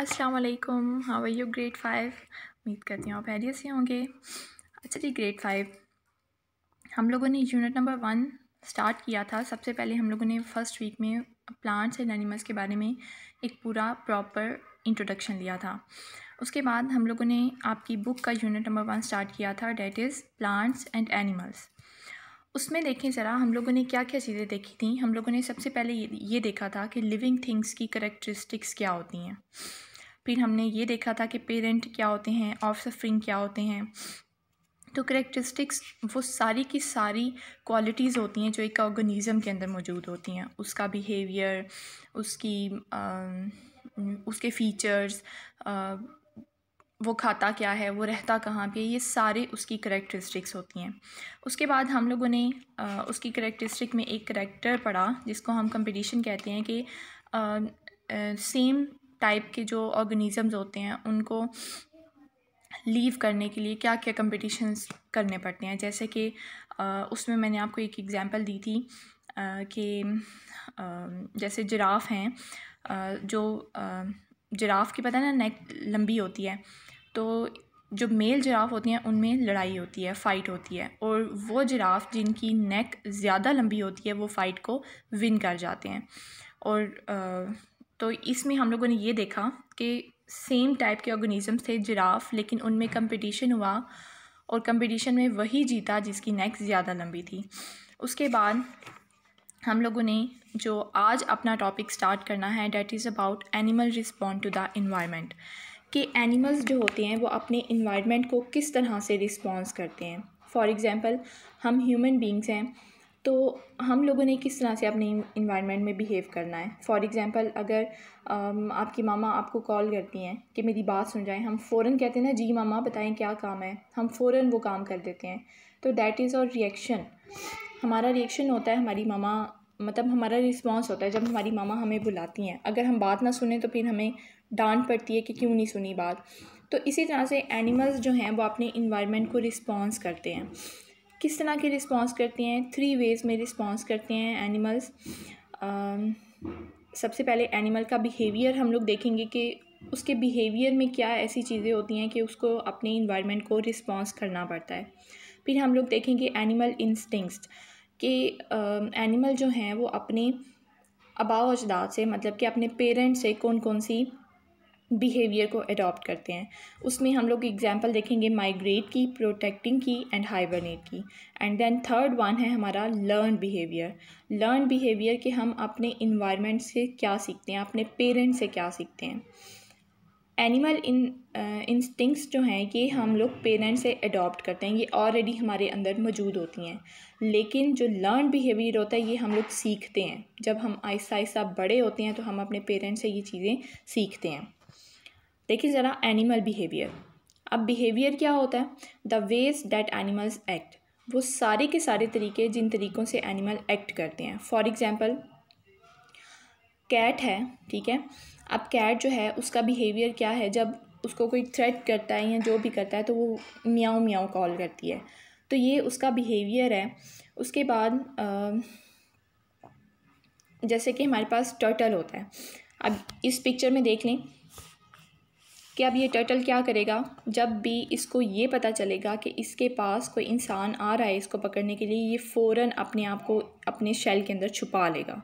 अस्सलाम वालेकुम how are you grade five उम्मीद करती हूँ आप हैरियत से होंगे अच्छा जी ग्रेड फाइव हम लोगों ने यूनिट नंबर वन स्टार्ट किया था सबसे पहले हम लोगों ने फ़र्स्ट वीक में प्लांट्स एंड एनिमल्स के बारे में एक पूरा प्रॉपर इंट्रोडक्शन लिया था उसके बाद हम लोगों ने आपकी बुक का यूनिट नंबर वन स्टार्ट किया था that is plants and animals उसमें देखें ज़रा हम लोगों ने क्या क्या चीज़ें देखी थी हम लोगों ने सबसे पहले ये, ये देखा था कि लिविंग थिंग्स की करेक्टरिस्टिक्स क्या होती हैं फिर हमने ये देखा था कि पेरेंट क्या होते हैं ऑफ सफरिंग क्या होते हैं तो करेक्टरिस्टिक्स वो सारी की सारी क्वालिटीज़ होती हैं जो एक ऑर्गेनिज़म के अंदर मौजूद होती हैं उसका बिहेवियर उसकी आ, उसके फ़ीचर्स वो खाता क्या है वो रहता कहाँ पे ये सारे उसकी करेक्टरिस्टिक्स होती हैं उसके बाद हम लोगों ने आ, उसकी करेक्टरिस्टिक में एक करेक्टर पढ़ा जिसको हम कंपटीशन कहते हैं कि सेम टाइप के जो ऑर्गेनिज़म्स होते हैं उनको लीव करने के लिए क्या क्या कंपटीशन्स करने पड़ते हैं जैसे कि उसमें मैंने आपको एक एग्ज़ाम्पल दी थी कि जैसे जिराफ हैं जो जिराफ की पता ना नेक लंबी होती है तो जो मेल जिराफ होती हैं उनमें लड़ाई होती है फ़ाइट होती है और वो जिराफ जिनकी नेक ज़्यादा लंबी होती है वो फ़ाइट को विन कर जाते हैं और तो इसमें हम लोगों ने ये देखा कि सेम टाइप के ऑर्गेनिज़म्स थे जिराफ लेकिन उनमें कंपटीशन हुआ और कंपटीशन में वही जीता जिसकी नेक ज़्यादा लंबी थी उसके बाद हम लोगों ने जो आज अपना टॉपिक स्टार्ट करना है that is about animal respond to the environment कि एनिमल्स जो होते हैं वो अपने इन्वायरमेंट को किस तरह से रिस्पॉन्स करते हैं फॉर एग्ज़ाम्पल हम ह्यूमन बींग्स हैं तो हम लोगों ने किस तरह से अपने इन्वायरमेंट में बिहेव करना है फ़ॉर एग्ज़ाम्पल अगर आपकी मामा आपको कॉल करती हैं कि मेरी बात सुन जाए हम फ़ौरन कहते हैं ना जी मामा बताएं क्या काम है हम फ़ौरन वो काम कर देते हैं तो डैट इज़ और रिएक्शन हमारा रिएक्शन होता है हमारी मामा मतलब हमारा रिस्पॉन्स होता है जब हमारी मामा हमें बुलाती हैं अगर हम बात ना सुने तो फिर हमें डांट पड़ती है कि क्यों नहीं सुनी बात तो इसी तरह से एनिमल्स जो हैं वो अपने इन्वायरमेंट को रिस्पॉन्स करते हैं किस तरह के रिस्पॉन्स करते हैं थ्री वेज़ में रिस्पॉन्स करते हैं एनिमल्स um, सबसे पहले एनिमल का बिहेवियर हम लोग देखेंगे कि उसके बिहेवियर में क्या ऐसी चीज़ें होती हैं कि उसको अपने इन्वायरमेंट को रिस्पॉन्स करना पड़ता है फिर हम लोग देखेंगे एनिमल इंस्टिंग्स कि एनिमल um, जो हैं वो अपने अबाव अजदाद से मतलब कि अपने पेरेंट्स से कौन कौन सी बिहेवियर को अडॉप्ट करते हैं उसमें हम लोग एग्जाम्पल देखेंगे माइग्रेट की प्रोटेक्टिंग की एंड हाइबरनेट की एंड देन थर्ड वन है हमारा लर्न बिहेवियर लर्न बिहेवियर के हम अपने इन्वायरमेंट से क्या सीखते हैं अपने पेरेंट्स से क्या सीखते हैं एनिमल इन इंस्टिंक्ट्स जो हैं ये हम लोग पेरेंट्स से अडॉप्ट करते हैं ये ऑलरेडी हमारे अंदर मौजूद होती हैं लेकिन जो लर्न बिहेवियर होता है ये हम लोग सीखते हैं जब हम आहिस्ता आहिस्ता बड़े होते हैं तो हम अपने पेरेंट्स से ये चीज़ें सीखते हैं देखिए ज़रा एनिमल बिहेवियर अब बिहेवियर क्या होता है the ways that animals act वो सारे के सारे तरीके जिन तरीक़ों से एनिमल एक्ट करते हैं फॉर एग्ज़ाम्पल कैट है ठीक है अब कैट जो है उसका बिहेवियर क्या है जब उसको कोई थ्रेट करता है या जो भी करता है तो वो म्याओ म्याओ कॉल करती है तो ये उसका बिहेवियर है उसके बाद आ, जैसे कि हमारे पास टर्टल होता है अब इस पिक्चर में देख लें कि अब ये टर्टल क्या करेगा जब भी इसको ये पता चलेगा कि इसके पास कोई इंसान आ रहा है इसको पकड़ने के लिए ये फ़ौर अपने आप को अपने शेल के अंदर छुपा लेगा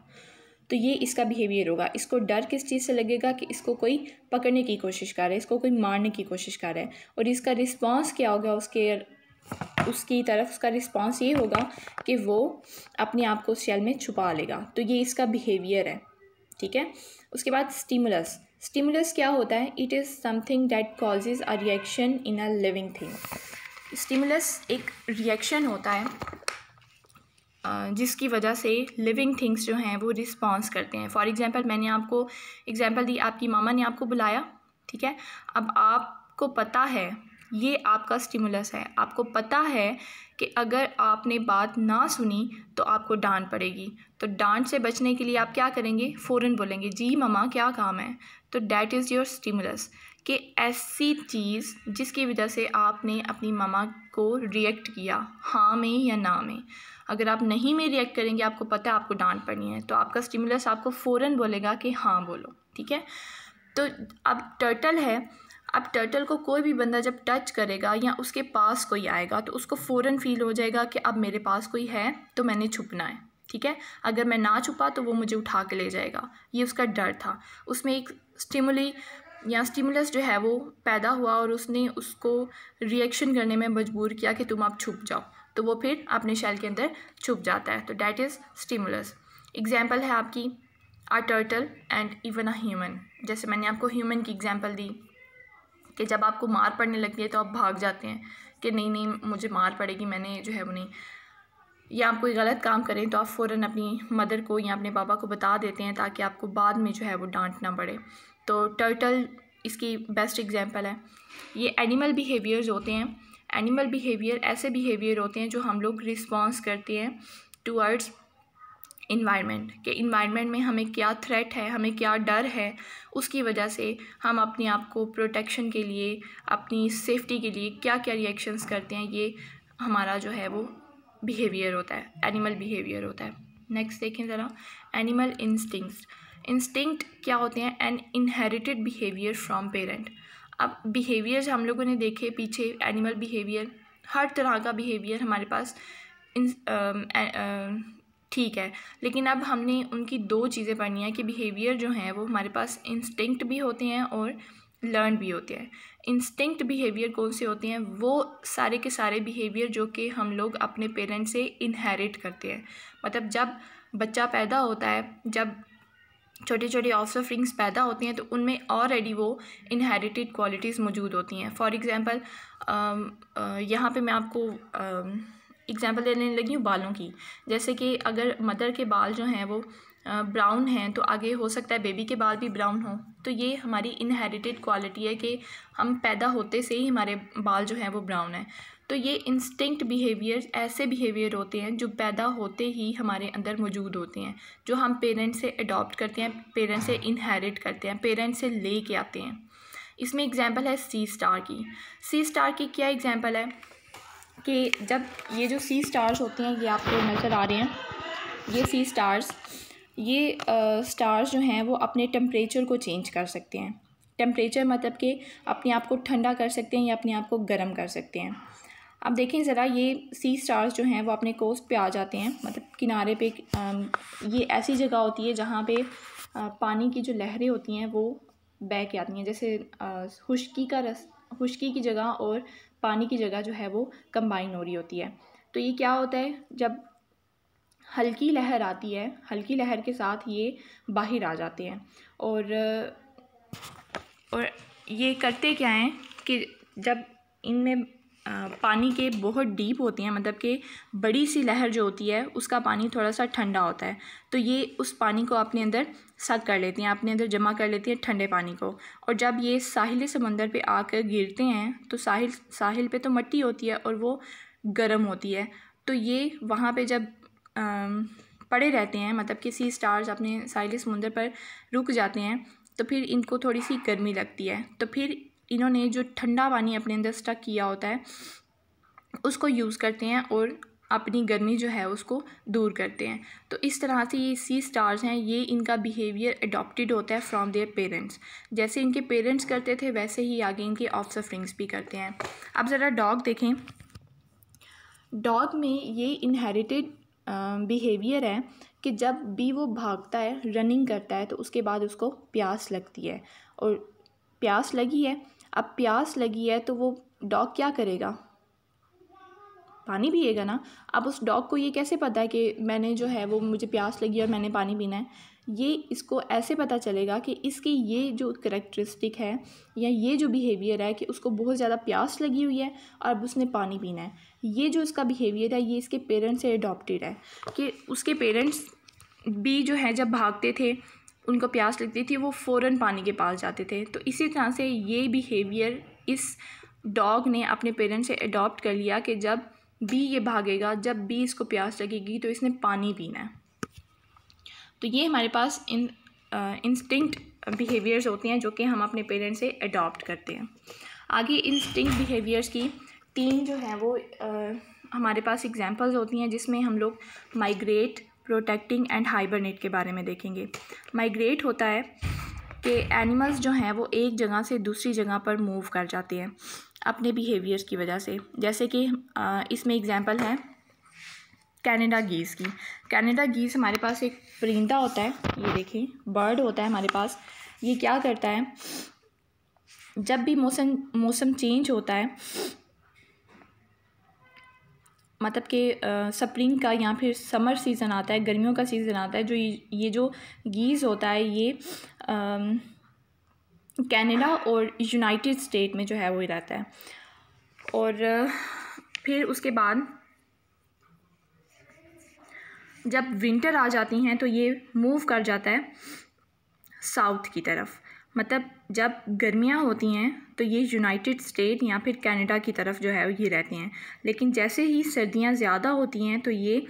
तो ये इसका बिहेवियर होगा इसको डर किस चीज़ से लगेगा कि इसको कोई पकड़ने की कोशिश कर रहा है इसको कोई मारने की कोशिश कर रहा है और इसका रिस्पांस क्या होगा उसके उसकी तरफ उसका रिस्पांस ये होगा कि वो अपने आप को शैल में छुपा लेगा तो ये इसका बिहेवियर है ठीक है उसके बाद स्टीमुलस स्टिमुलस क्या होता है it is something that causes a reaction in a living thing stimulus एक रिएक्शन होता है जिसकी वजह से लिविंग थिंग्स जो हैं वो रिस्पॉन्स करते हैं फॉर एग्ज़ाम्पल मैंने आपको एग्ज़ाम्पल दी आपकी मामा ने आपको बुलाया ठीक है अब आपको पता है ये आपका स्टिमुलस है आपको पता है कि अगर आपने बात ना सुनी तो आपको डांट पड़ेगी तो डांट से बचने के लिए आप क्या करेंगे फ़ौरन बोलेंगे जी ममा क्या काम है तो डैट इज़ योर स्टिमुलस कि ऐसी चीज़ जिसकी वजह से आपने अपनी ममा को रिएक्ट किया हाँ में या ना में अगर आप नहीं में रिएक्ट करेंगे आपको पता है आपको डांट पड़नी है तो आपका स्टिमुलस आपको फ़ौरन बोलेगा कि हाँ बोलो ठीक है तो अब टर्टल है अब टर्टल को कोई भी बंदा जब टच करेगा या उसके पास कोई आएगा तो उसको फ़ौरन फील हो जाएगा कि अब मेरे पास कोई है तो मैंने छुपना है ठीक है अगर मैं ना छुपा तो वो मुझे उठा के ले जाएगा ये उसका डर था उसमें एक स्टिमुली या स्टिमुलस जो है वो पैदा हुआ और उसने उसको रिएक्शन करने में मजबूर किया कि तुम आप छुप जाओ तो वो फिर अपने शैल के अंदर छुप जाता है तो डैट इज़ स्टिमुलस एग्ज़ाम्पल है आपकी आ turtle and even a human जैसे मैंने आपको ह्यूमन की एग्ज़ाम्पल दी कि जब आपको मार पड़ने लगती है तो आप भाग जाते हैं कि नहीं नहीं मुझे मार पड़ेगी मैंने जो है वो नहीं या आप कोई गलत काम करें तो आप फ़ौर अपनी मदर को या अपने बाबा को बता देते हैं ताकि आपको बाद में जो है वो डांटना पड़े तो टर्टल इसकी बेस्ट एग्जांपल है ये एनिमल बिहेवियर्स होते हैं एनिमल बिहेवियर ऐसे बिहेवियर होते हैं जो हम लोग रिस्पॉन्स करते हैं टूअर्ड्स इन्वायरमेंट के इन्वायरमेंट में हमें क्या थ्रेट है हमें क्या डर है उसकी वजह से हम अपने आप को प्रोटेक्शन के लिए अपनी सेफ्टी के लिए क्या क्या रिएक्शंस करते हैं ये हमारा जो है वो बिहेवियर होता है एनिमल बिहेवियर होता है नेक्स्ट देखें ज़रा एनिमल इंस्टिंक्ट्स इंस्टिंक्ट क्या होते हैं an inherited behaviour from parent अब बिहेवियर हम लोगों ने देखे पीछे एनिमल बिहेवियर हर तरह का बिहेवियर हमारे पास इन, आ, आ, आ, ठीक है लेकिन अब हमने उनकी दो चीज़ें पढ़नी है कि बिहेवियर जो हैं वो हमारे पास इंस्टिंक्ट भी होते हैं और लर्न भी होते हैं इंस्टिंक्ट बिहेवियर कौन से होते हैं वो सारे के सारे बिहेवियर जो कि हम लोग अपने पेरेंट्स से इनहेरिट करते हैं मतलब जब बच्चा पैदा होता है जब छोटे छोटे ऑफसफ्रिंग्स पैदा होती हैं तो उनमें ऑलरेडी वो इनहेरिटेड क्वालिटीज़ मौजूद होती हैं फॉर एग्ज़ाम्पल यहाँ पे मैं आपको एग्ज़ाम्पल लेने लगी हूँ बालों की जैसे कि अगर मदर के बाल जो हैं वो ब्राउन हैं तो आगे हो सकता है बेबी के बाल भी ब्राउन हो तो ये हमारी इनहेरिटेड क्वालिटी है कि हम पैदा होते से ही हमारे बाल जो हैं वो ब्राउन हैं तो ये इंस्टिंक्ट बिहेवियर ऐसे बिहेवियर होते हैं जो पैदा होते ही हमारे अंदर मौजूद होते हैं जो हम पेरेंट्स से अडॉप्ट करते हैं पेरेंट्स से इनहेरिट करते हैं पेरेंट्स से ले आते हैं इसमें एग्ज़ाम्पल है सी स्टार की सी स्टार की क्या एग्ज़ाम्पल है कि जब ये जो सी स्टार्स होती हैं ये आपको नज़र आ रहे हैं ये सी स्टार्स ये स्टार्स जो हैं वो अपने टेम्परेचर को चेंज कर सकते हैं टेम्परेचर मतलब कि अपने आप को ठंडा कर सकते हैं या अपने आप को गर्म कर सकते हैं अब देखें ज़रा ये सी स्टार्स जो हैं वो अपने कोस्ट पे आ जाते हैं मतलब किनारे पे ये ऐसी जगह होती है जहाँ पे पानी की जो लहरें होती हैं वो बह के आती हैं जैसे खुशकी का रस खुशकी की जगह और पानी की जगह जो है वो कंबाइन हो रही होती है तो ये क्या होता है जब हल्की लहर आती है हल्की लहर के साथ ये बाहर आ जाते हैं और और ये करते क्या हैं कि जब इनमें पानी के बहुत डीप होती हैं मतलब कि बड़ी सी लहर जो होती है उसका पानी थोड़ा सा ठंडा होता है तो ये उस पानी को अपने अंदर साथ कर लेती हैं अपने अंदर जमा कर लेती हैं ठंडे पानी को और जब ये साहिल समंदर पे आकर गिरते हैं तो साहिल साहिल पे तो मट्टी होती है और वो गर्म होती है तो ये वहाँ पे जब पड़े रहते हैं मतलब कि सी स्टार्स अपने साहिल समंदर पर रुक जाते हैं तो फिर इनको थोड़ी सी गर्मी लगती है तो फिर इन्होंने जो ठंडा पानी अपने अंदर स्टक किया होता है उसको यूज़ करते हैं और अपनी गर्मी जो है उसको दूर करते हैं तो इस तरह से ये सी स्टार्स हैं ये इनका बिहेवियर अडॉप्टेड होता है फ्रॉम देयर पेरेंट्स जैसे इनके पेरेंट्स करते थे वैसे ही आगे इनके ऑफ सफरिंग्स भी करते हैं अब ज़रा डॉग देखें डॉग में ये इनहेरिटेड बिहेवियर है कि जब भी वो भागता है रनिंग करता है तो उसके बाद उसको प्यास लगती है और प्यास लगी है अब प्यास लगी है तो वो डॉग क्या करेगा पानी पिएगा ना अब उस डॉग को ये कैसे पता है कि मैंने जो है वो मुझे प्यास लगी और मैंने पानी पीना है ये इसको ऐसे पता चलेगा कि इसकी ये जो करेक्टरिस्टिक है या ये जो बिहेवियर है कि उसको बहुत ज़्यादा प्यास लगी हुई है और अब उसने पानी पीना है ये जो इसका बिहेवियर है ये इसके पेरेंट्स से अडोप्टिड है कि उसके पेरेंट्स भी जो है जब भागते थे उनको प्यास लगती थी वो फ़ौर पानी के पास जाते थे तो इसी तरह से ये बिहेवियर इस डॉग ने अपने पेरेंट्स से अडॉप्ट कर लिया कि जब बी ये भागेगा जब बी इसको प्यास लगेगी तो इसने पानी पीना है तो ये हमारे पास इन इंस्टिंक्ट बिहेवियर्स होते हैं जो कि हम अपने पेरेंट्स से अडॉप्ट करते हैं आगे इंस्टिंक्ट बिहेवियर्स की तीन जो हैं वो आ, हमारे पास एग्जांपल्स होती हैं जिसमें हम लोग माइग्रेट प्रोटेक्टिंग एंड हाइबरनेट के बारे में देखेंगे माइग्रेट होता है कि एनिमल्स जो हैं वो एक जगह से दूसरी जगह पर मूव कर जाते हैं अपने बिहेवियर्स की वजह से जैसे कि इसमें एग्जांपल है कैनेडा गीस की कैनेडा गीस हमारे पास एक परिंदा होता है ये देखें बर्ड होता है हमारे पास ये क्या करता है जब भी मौसम मौसम चेंज होता है मतलब कि स्प्रिंग का या फिर समर सीज़न आता है गर्मियों का सीज़न आता है जो ये जो गीज़ होता है ये कैनेडा और यूनाइटेड स्टेट में जो है वो रहता है और फिर उसके बाद जब विंटर आ जाती हैं तो ये मूव कर जाता है साउथ की तरफ मतलब जब गर्मियाँ होती हैं तो ये यूनाइटेड स्टेट या फिर कनाडा की तरफ जो है ये रहती हैं लेकिन जैसे ही सर्दियाँ ज़्यादा होती हैं तो ये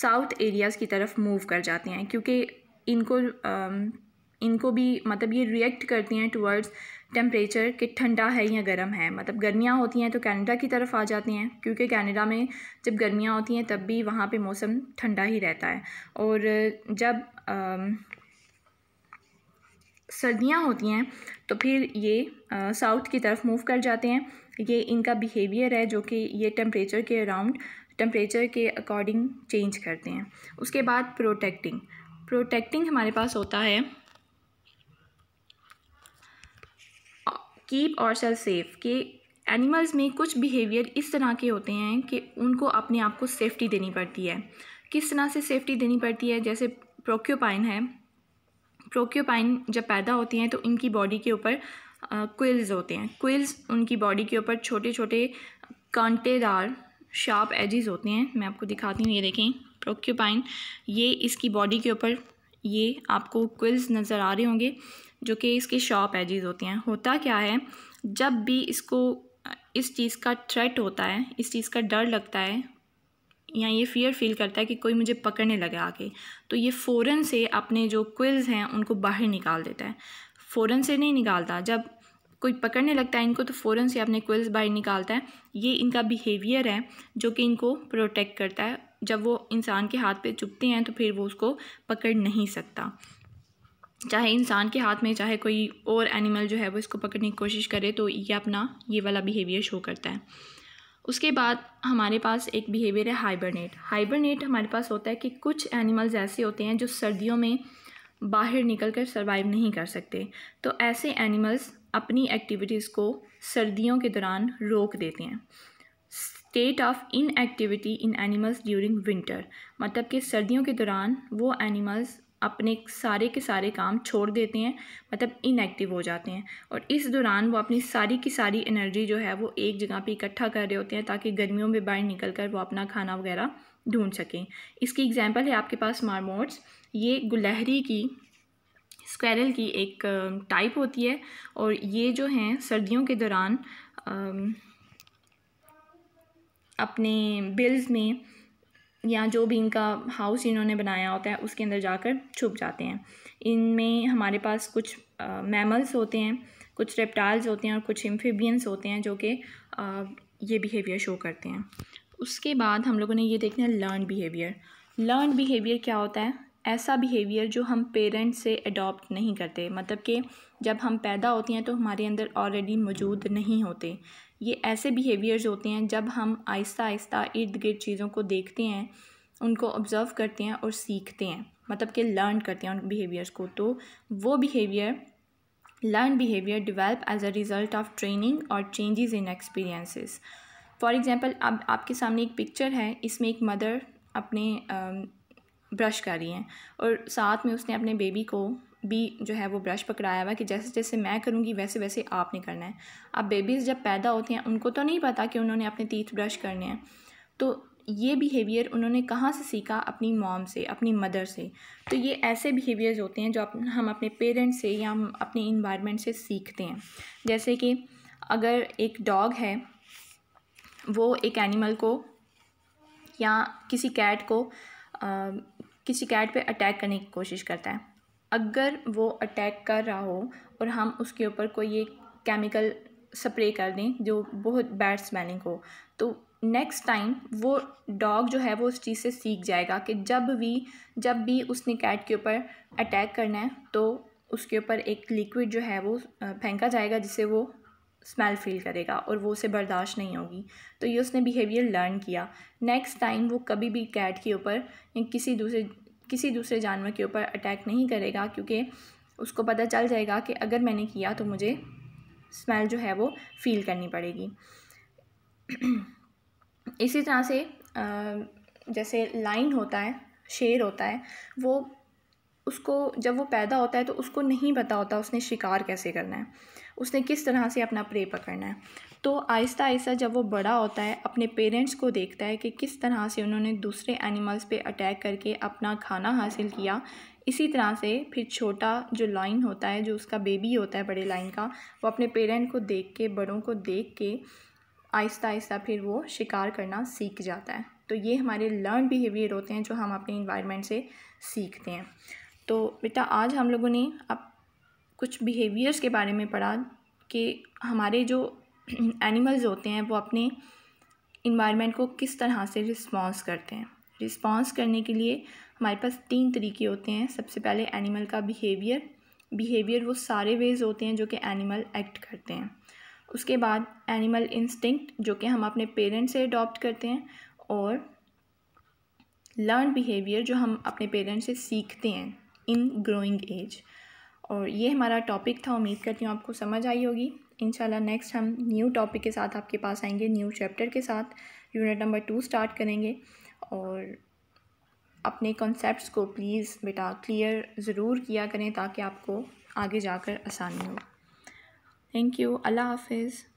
साउथ एरियाज़ की तरफ मूव कर जाती हैं क्योंकि इनको इनको भी मतलब ये रिएक्ट करती हैं टुवर्ड्स टेम्परेचर कि ठंडा है या गर्म है मतलब गर्मियाँ होती हैं तो कनाडा की तरफ आ जाती हैं क्योंकि कनाडा में जब गर्मियाँ होती हैं तब भी वहाँ पे मौसम ठंडा ही रहता है और जब सर्दियाँ होती हैं तो फिर ये साउथ की तरफ मूव कर जाते हैं ये इनका बिहेवियर है जो कि ये टेम्परेचर के अराउंड टेम्परेचर के अकॉर्डिंग चेंज करते हैं उसके बाद प्रोटेक्टिंग प्रोटेक्टिंग हमारे पास होता है कीप और सेल्फ सेफ कि एनिमल्स में कुछ बिहेवियर इस तरह के होते हैं कि उनको अपने आप को सेफ्टी देनी पड़ती है किस तरह से सेफ्टी देनी पड़ती है जैसे प्रोक्योपाइन है प्रोक्योपाइन जब पैदा होती हैं तो इनकी बॉडी के ऊपर क्विल्स होते हैं क्विल्स उनकी बॉडी के ऊपर छोटे छोटे कांटेदार शार्प एजेस होते हैं मैं आपको दिखाती हूँ ये देखें प्रोक्योपाइन ये इसकी बॉडी के ऊपर ये आपको क्विल्स नज़र आ रहे होंगे जो कि इसकी शॉप एजिज़ होती हैं होता क्या है जब भी इसको इस चीज़ का थ्रेट होता है इस चीज़ का डर लगता है या ये फियर फील करता है कि कोई मुझे पकड़ने लगे आके तो ये फ़ौर से अपने जो क्विल्स हैं उनको बाहर निकाल देता है फ़ौर से नहीं निकालता जब कोई पकड़ने लगता है इनको तो फ़ौर से अपने क्विल्स बाहर निकालता है ये इनका बिहेवियर है जो कि इनको प्रोटेक्ट करता है जब वो इंसान के हाथ पे चुपते हैं तो फिर वो उसको पकड़ नहीं सकता चाहे इंसान के हाथ में चाहे कोई और एनिमल जो है वो इसको पकड़ने की कोशिश करे तो ये अपना ये वाला बिहेवियर शो करता है उसके बाद हमारे पास एक बिहेवियर है हाइबरनेट हाइबरनेट हमारे पास होता है कि कुछ एनिमल्स ऐसे होते हैं जो सर्दियों में बाहर निकल कर सर्वाइव नहीं कर सकते तो ऐसे एनिमल्स अपनी एक्टिविटीज़ को सर्दियों के दौरान रोक देते हैं state of inactivity in animals during winter मतलब कि सर्दियों के दौरान वो एनिमल्स अपने सारे के सारे काम छोड़ देते हैं मतलब इनएक्टिव हो जाते हैं और इस दौरान वो अपनी सारी की सारी एनर्जी जो है वो एक जगह पे इकट्ठा कर रहे होते हैं ताकि गर्मियों में बाहर निकल कर वो अपना खाना वगैरह ढूंढ सकें इसकी एग्जांपल है आपके पास मारमोट्स ये गुलहरी की स्क्वेरल की एक टाइप होती है और ये जो हैं सर्दियों के दौरान अपने बिल्स में या जो भी इनका हाउस इन्होंने बनाया होता है उसके अंदर जाकर छुप जाते हैं इनमें हमारे पास कुछ मैमल्स होते हैं कुछ रेप्टाइल्स होते हैं और कुछ इम्फीबियंस होते हैं जो कि ये बिहेवियर शो करते हैं उसके बाद हम लोगों ने ये देखना है लर्न बिहेवियर लर्न बिहेवियर क्या होता है ऐसा बिहेवियर जो हम पेरेंट्स से अडॉप्ट नहीं करते मतलब कि जब हम पैदा होते हैं तो हमारे अंदर ऑलरेडी मौजूद नहीं होते ये ऐसे बिहेवियर्स होते हैं जब हम आहिस्ता आहिस्ता इर्द गिर्द चीज़ों को देखते हैं उनको ऑब्ज़र्व करते हैं और सीखते हैं मतलब कि लर्न करते हैं उन बिहेवियर्स को तो वो behaviour learn behaviour develop as a result of training और changes in experiences for example अब आपके सामने एक पिक्चर है इसमें एक मदर अपने ब्रश कर रही हैं और साथ में उसने अपने बेबी को भी जो है वो ब्रश पकड़ाया हुआ कि जैसे जैसे मैं करूँगी वैसे वैसे आपने करना है अब बेबीज़ जब पैदा होते हैं उनको तो नहीं पता कि उन्होंने अपने तीर्थ ब्रश करने हैं तो ये बिहेवियर उन्होंने कहाँ से सीखा अपनी मॉम से अपनी मदर से तो ये ऐसे बिहेवियर्स होते हैं जो हम अपने पेरेंट्स से या हम अपने इन्वायरमेंट से सीखते हैं जैसे कि अगर एक डॉग है वो एक एनिमल को या किसी कैट को किसी कैट पे अटैक करने की कोशिश करता है अगर वो अटैक कर रहा हो और हम उसके ऊपर कोई एक केमिकल स्प्रे कर दें जो बहुत बैड स्मेलिंग हो तो नेक्स्ट टाइम वो डॉग जो है वो उस चीज़ से सीख जाएगा कि जब भी जब भी उसने कैट के ऊपर अटैक करना है तो उसके ऊपर एक लिक्विड जो है वो फेंका जाएगा जिससे वो स्मेल फील करेगा और वो उसे बर्दाश्त नहीं होगी तो ये उसने बिहेवियर लर्न किया नेक्स्ट टाइम वो कभी भी कैट के ऊपर या किसी दूसरे किसी दूसरे जानवर के ऊपर अटैक नहीं करेगा क्योंकि उसको पता चल जाएगा कि अगर मैंने किया तो मुझे स्मेल जो है वो फील करनी पड़ेगी इसी तरह से जैसे लाइन होता है शेर होता है वो उसको जब वो पैदा होता है तो उसको नहीं पता होता उसने शिकार कैसे करना है उसने किस तरह से अपना प्रे पकड़ना है तो आहिस्ता आहिस्ता जब वो बड़ा होता है अपने पेरेंट्स को देखता है कि किस तरह से उन्होंने दूसरे एनिमल्स पे अटैक करके अपना खाना हासिल किया इसी तरह से फिर छोटा जो लाइन होता है जो उसका बेबी होता है बड़े लाइन का वो अपने पेरेंट को देख के बड़ों को देख के आहिस्ता आहिस्ता फिर वो शिकार करना सीख जाता है तो ये हमारे लर्न बिहेवियर होते हैं जो हम अपने इन्वायरमेंट से सीखते हैं तो बेटा आज हम लोगों ने आप कुछ बिहेवियर्स के बारे में पढ़ा कि हमारे जो एनिमल्स होते हैं वो अपने इन्वायरमेंट को किस तरह से रिस्पॉन्स करते हैं रिस्पॉन्स करने के लिए हमारे पास तीन तरीके होते हैं सबसे पहले एनिमल का बिहेवियर बिहेवियर वो सारे वेज होते हैं जो कि एनिमल एक्ट करते हैं उसके बाद एनिमल इंस्टिंक्ट जो कि हम अपने पेरेंट्स से अडॉप्ट करते हैं और लर्न बिहेवियर जो हम अपने पेरेंट्स से सीखते हैं इन ग्रोइंग एज और ये हमारा टॉपिक था उम्मीद करती हूँ आपको समझ आई होगी इंशाल्लाह नेक्स्ट हम न्यू टॉपिक के साथ आपके पास आएंगे न्यू चैप्टर के साथ यूनिट नंबर टू स्टार्ट करेंगे और अपने कॉन्सेप्ट को प्लीज़ बेटा क्लियर ज़रूर किया करें ताकि आपको आगे जाकर आसानी हो थैंक यू अल्लाह हाफिज़